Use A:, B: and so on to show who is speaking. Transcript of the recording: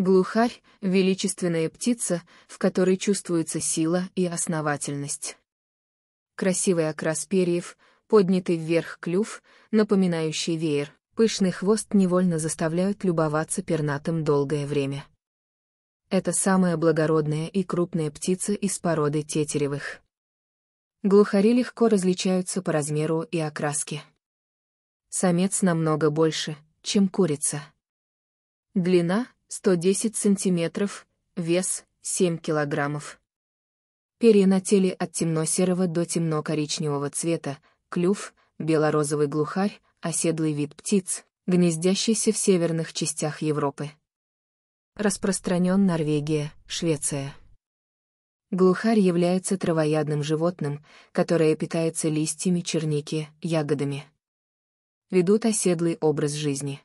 A: Глухарь — величественная птица, в которой чувствуется сила и основательность. Красивый окрас перьев, поднятый вверх клюв, напоминающий веер, пышный хвост невольно заставляют любоваться пернатым долгое время. Это самая благородная и крупная птица из породы тетеревых. Глухари легко различаются по размеру и окраске. Самец намного больше, чем курица. Длина 110 сантиметров, вес 7 килограммов. Перья на теле от темно-серого до темно-коричневого цвета, клюв, белорозовый глухарь, оседлый вид птиц, гнездящийся в северных частях Европы. Распространен Норвегия, Швеция. Глухарь является травоядным животным, которое питается листьями черники, ягодами.
B: Ведут оседлый образ жизни.